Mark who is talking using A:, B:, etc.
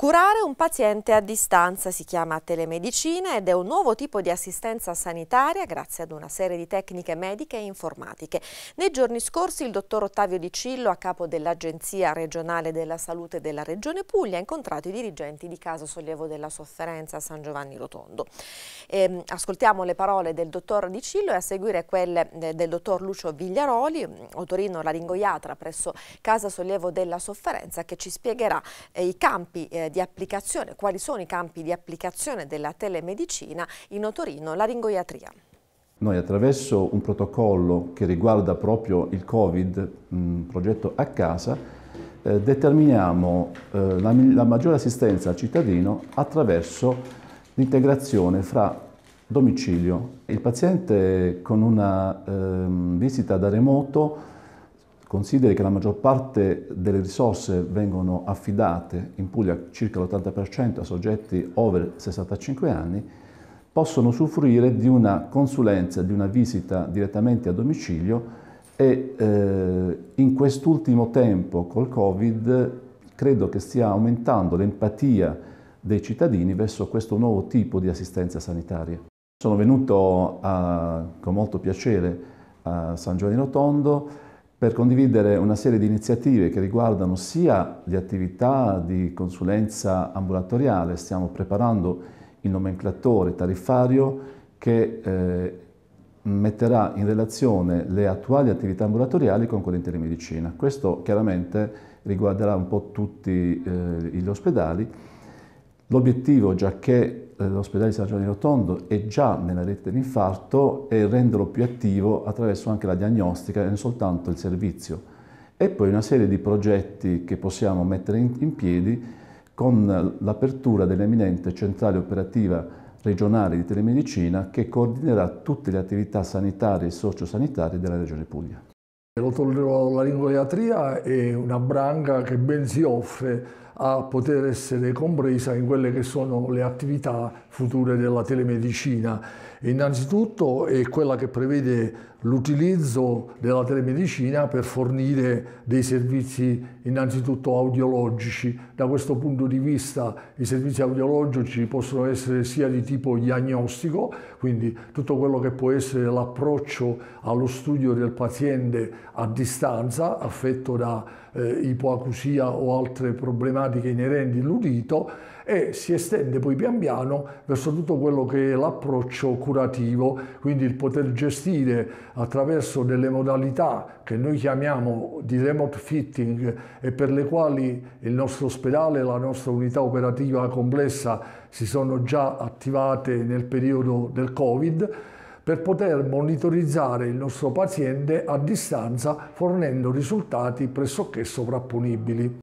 A: Curare un paziente a distanza si chiama telemedicina ed è un nuovo tipo di assistenza sanitaria grazie ad una serie di tecniche mediche e informatiche. Nei giorni scorsi il dottor Ottavio Di Cillo, a capo dell'Agenzia regionale della salute della Regione Puglia, ha incontrato i dirigenti di Casa Sollievo della Sofferenza a San Giovanni Rotondo. E, ehm, ascoltiamo le parole del dottor Di Cillo e a seguire quelle eh, del dottor Lucio Vigliaroli, otorino mm, laringoiatra presso Casa Sollievo della Sofferenza, che ci spiegherà eh, i campi eh, di applicazione, quali sono i campi di applicazione della telemedicina in Otorino, laringoiatria.
B: Noi attraverso un protocollo che riguarda proprio il Covid, un progetto a casa, eh, determiniamo eh, la, la maggiore assistenza al cittadino attraverso l'integrazione fra domicilio. Il paziente con una eh, visita da remoto Consideri che la maggior parte delle risorse vengono affidate, in Puglia circa l'80%, a soggetti over 65 anni, possono usufruire di una consulenza, di una visita direttamente a domicilio e eh, in quest'ultimo tempo col Covid credo che stia aumentando l'empatia dei cittadini verso questo nuovo tipo di assistenza sanitaria. Sono venuto a, con molto piacere a San Giovanni Rotondo, per condividere una serie di iniziative che riguardano sia le attività di consulenza ambulatoriale, stiamo preparando il nomenclatore tariffario che eh, metterà in relazione le attuali attività ambulatoriali con quelle in telemedicina. Questo chiaramente riguarderà un po' tutti eh, gli ospedali L'obiettivo, già che eh, l'ospedale di San Giovanni Rotondo è già nella rete dell'infarto, è renderlo più attivo attraverso anche la diagnostica e non soltanto il servizio. E poi una serie di progetti che possiamo mettere in piedi con l'apertura dell'eminente centrale operativa regionale di telemedicina che coordinerà tutte le attività sanitarie e sociosanitarie della Regione Puglia.
C: L'otorrinolaringoliatria è una branca che ben si offre a poter essere compresa in quelle che sono le attività future della telemedicina. Innanzitutto è quella che prevede l'utilizzo della telemedicina per fornire dei servizi innanzitutto audiologici. Da questo punto di vista i servizi audiologici possono essere sia di tipo diagnostico, quindi tutto quello che può essere l'approccio allo studio del paziente a distanza, affetto da eh, ipoacusia o altre problematiche inerenti all'udito e si estende poi pian piano verso tutto quello che è l'approccio curativo, quindi il poter gestire attraverso delle modalità che noi chiamiamo di remote fitting e per le quali il nostro ospedale, e la nostra unità operativa complessa si sono già attivate nel periodo del Covid per poter monitorizzare il nostro paziente a distanza fornendo risultati pressoché sovrapponibili.